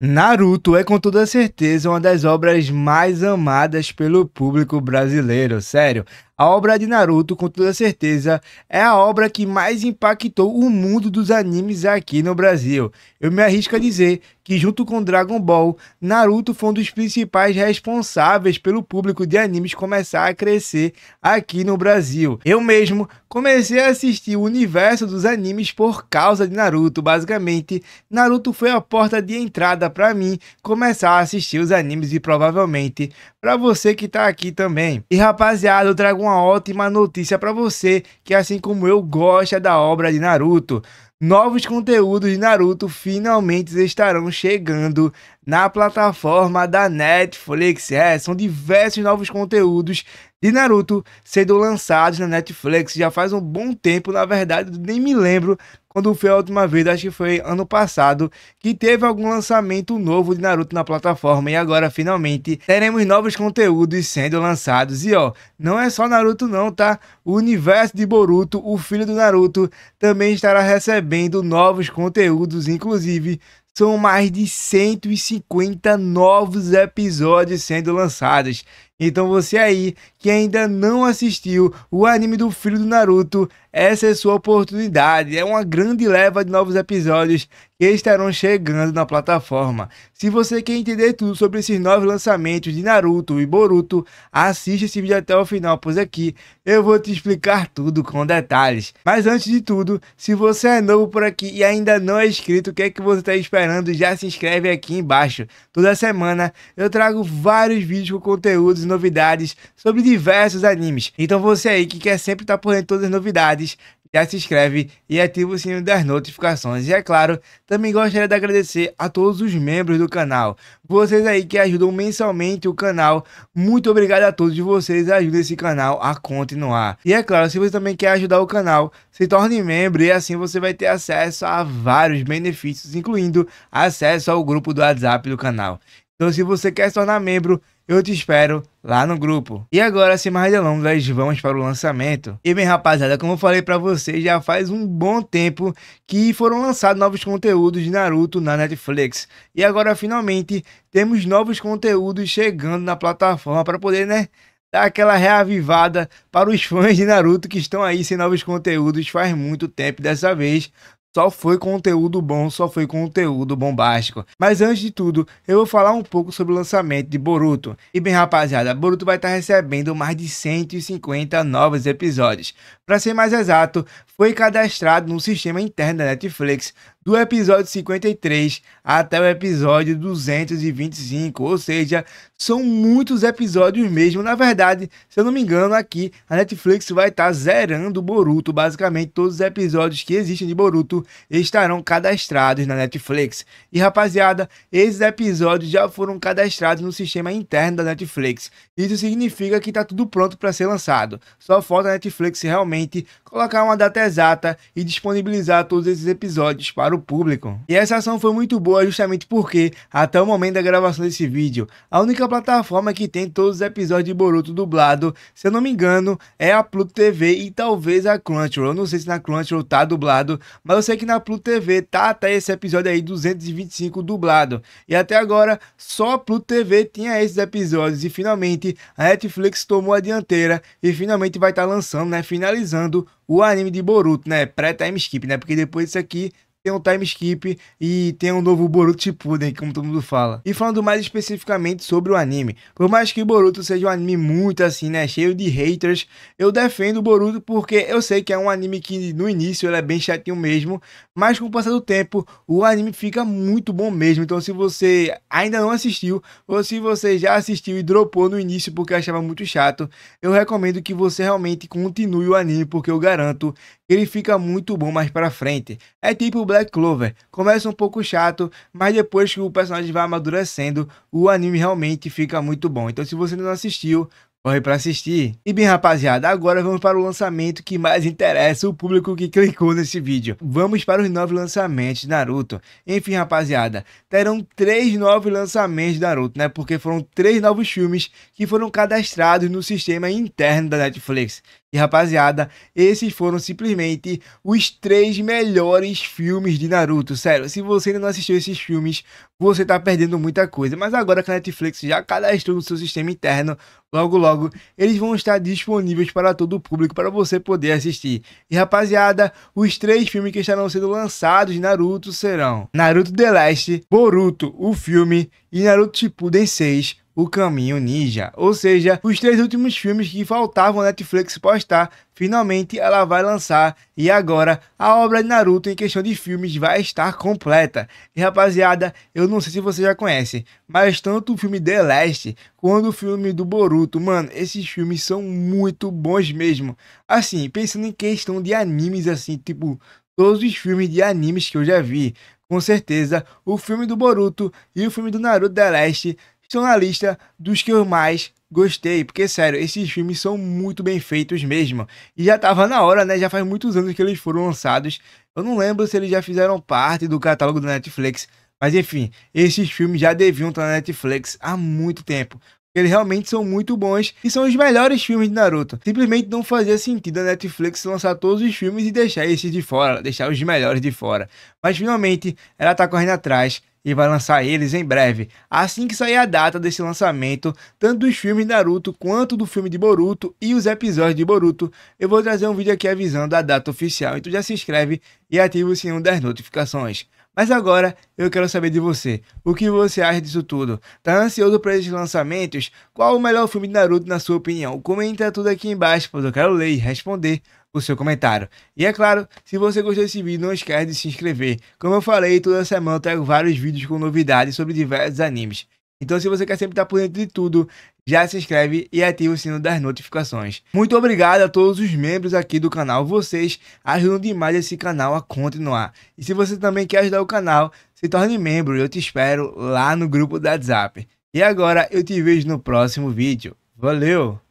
Naruto é com toda certeza uma das obras mais amadas pelo público brasileiro, sério. A obra de Naruto, com toda certeza, é a obra que mais impactou o mundo dos animes aqui no Brasil. Eu me arrisco a dizer que, junto com Dragon Ball, Naruto foi um dos principais responsáveis pelo público de animes começar a crescer aqui no Brasil. Eu mesmo comecei a assistir o universo dos animes por causa de Naruto. Basicamente, Naruto foi a porta de entrada para mim começar a assistir os animes e provavelmente para você que tá aqui também. E rapaziada, eu trago uma ótima notícia para você que, assim como eu, gosta da obra de Naruto. Novos conteúdos de Naruto finalmente estarão chegando na plataforma da Netflix. É, são diversos novos conteúdos de Naruto sendo lançados na Netflix já faz um bom tempo, na verdade, nem me lembro quando foi a última vez, acho que foi ano passado, que teve algum lançamento novo de Naruto na plataforma e agora finalmente teremos novos conteúdos sendo lançados. E ó, não é só Naruto não, tá? O universo de Boruto, o filho do Naruto, também estará recebendo novos conteúdos, inclusive são mais de 150 novos episódios sendo lançados. Então você aí que ainda não assistiu o anime do filho do Naruto essa é sua oportunidade. É uma grande leva de novos episódios que estarão chegando na plataforma. Se você quer entender tudo sobre esses novos lançamentos de Naruto e Boruto, assista esse vídeo até o final, pois aqui eu vou te explicar tudo com detalhes. Mas antes de tudo, se você é novo por aqui e ainda não é inscrito, o que é que você está esperando? Já se inscreve aqui embaixo. Toda semana eu trago vários vídeos com conteúdos e novidades sobre diversos animes. Então você aí que quer sempre estar tá por dentro de todas as novidades, novidades, já se inscreve e ativa o sininho das notificações. E é claro, também gostaria de agradecer a todos os membros do canal. Vocês aí que ajudam mensalmente o canal, muito obrigado a todos vocês, ajudam esse canal a continuar. E é claro, se você também quer ajudar o canal, se torne membro e assim você vai ter acesso a vários benefícios, incluindo acesso ao grupo do WhatsApp do canal. Então se você quer se tornar membro, eu te espero lá no grupo. E agora, sem mais delongas, vamos para o lançamento. E bem, rapaziada, como eu falei para vocês, já faz um bom tempo que foram lançados novos conteúdos de Naruto na Netflix. E agora, finalmente, temos novos conteúdos chegando na plataforma para poder, né? dar aquela reavivada para os fãs de Naruto que estão aí sem novos conteúdos faz muito tempo. Dessa vez só foi conteúdo bom, só foi conteúdo bombástico. Mas antes de tudo, eu vou falar um pouco sobre o lançamento de Boruto. E bem, rapaziada, Boruto vai estar tá recebendo mais de 150 novos episódios. Para ser mais exato, foi cadastrado no sistema interno da Netflix do episódio 53 até o episódio 225, ou seja, são muitos episódios mesmo. Na verdade, se eu não me engano, aqui a Netflix vai estar tá zerando Boruto. Basicamente, todos os episódios que existem de Boruto estarão cadastrados na Netflix. E rapaziada, esses episódios já foram cadastrados no sistema interno da Netflix. Isso significa que está tudo pronto para ser lançado. Só falta a Netflix realmente colocar uma data exata e disponibilizar todos esses episódios para o o público. E essa ação foi muito boa justamente porque, até o momento da gravação desse vídeo, a única plataforma que tem todos os episódios de Boruto dublado, se eu não me engano, é a Pluto TV e talvez a Crunchyroll. Eu não sei se na Crunchyroll tá dublado, mas eu sei que na Pluto TV tá até esse episódio aí 225 dublado. E até agora, só a Pluto TV tinha esses episódios e finalmente a Netflix tomou a dianteira e finalmente vai estar tá lançando, né, finalizando o anime de Boruto, né? Pré-time skip, né? Porque depois disso aqui tem um time skip e tem um novo Boruto Shippuden, como todo mundo fala. E falando mais especificamente sobre o anime, por mais que Boruto seja um anime muito assim, né, cheio de haters, eu defendo o Boruto porque eu sei que é um anime que no início ele é bem chatinho mesmo, mas com o passar do tempo o anime fica muito bom mesmo. Então se você ainda não assistiu ou se você já assistiu e dropou no início porque achava muito chato, eu recomendo que você realmente continue o anime porque eu garanto ele fica muito bom mais pra frente. É tipo o Black Clover, começa um pouco chato, mas depois que o personagem vai amadurecendo, o anime realmente fica muito bom. Então se você não assistiu, corre para assistir. E bem, rapaziada, agora vamos para o lançamento que mais interessa o público que clicou nesse vídeo. Vamos para os nove lançamentos de Naruto. Enfim, rapaziada, terão três novos lançamentos de Naruto, né? Porque foram três novos filmes que foram cadastrados no sistema interno da Netflix. E rapaziada, esses foram simplesmente os três melhores filmes de Naruto. Sério, se você ainda não assistiu esses filmes, você tá perdendo muita coisa. Mas agora que a Netflix já cadastrou no seu sistema interno, logo logo eles vão estar disponíveis para todo o público para você poder assistir. E rapaziada, os três filmes que estarão sendo lançados de Naruto serão Naruto The Last, Boruto, o filme e Naruto Shippuden 6 o Caminho Ninja. Ou seja, os três últimos filmes que faltavam a Netflix postar, finalmente ela vai lançar. E agora, a obra de Naruto em questão de filmes vai estar completa. E rapaziada, eu não sei se você já conhece, mas tanto o filme The Last quanto o filme do Boruto, mano, esses filmes são muito bons mesmo. Assim, pensando em questão de animes, assim, tipo, todos os filmes de animes que eu já vi. Com certeza, o filme do Boruto e o filme do Naruto The Last são na lista dos que eu mais gostei, porque sério, esses filmes são muito bem feitos mesmo. E já tava na hora, né? Já faz muitos anos que eles foram lançados. Eu não lembro se eles já fizeram parte do catálogo da Netflix, mas enfim, esses filmes já deviam estar na Netflix há muito tempo. Eles realmente são muito bons e são os melhores filmes de Naruto. Simplesmente não fazia sentido a Netflix lançar todos os filmes e deixar esses de fora, deixar os melhores de fora. Mas finalmente ela tá correndo atrás e vai lançar eles em breve, assim que sair a data desse lançamento, tanto dos filmes Naruto quanto do filme de Boruto e os episódios de Boruto. Eu vou trazer um vídeo aqui avisando a data oficial, então já se inscreve e ativa o sininho das notificações. Mas agora eu quero saber de você, o que você acha disso tudo? Tá ansioso para esses lançamentos? Qual o melhor filme de Naruto na sua opinião? Comenta tudo aqui embaixo, pois eu quero ler e responder o seu comentário. E é claro, se você gostou desse vídeo, não esquece de se inscrever. Como eu falei, toda semana eu trago vários vídeos com novidades sobre diversos animes. Então, se você quer sempre estar por dentro de tudo, já se inscreve e ativa o sino das notificações. Muito obrigado a todos os membros aqui do canal. Vocês ajudam demais esse canal a continuar. E se você também quer ajudar o canal, se torne membro. Eu te espero lá no grupo do WhatsApp. E agora eu te vejo no próximo vídeo. Valeu!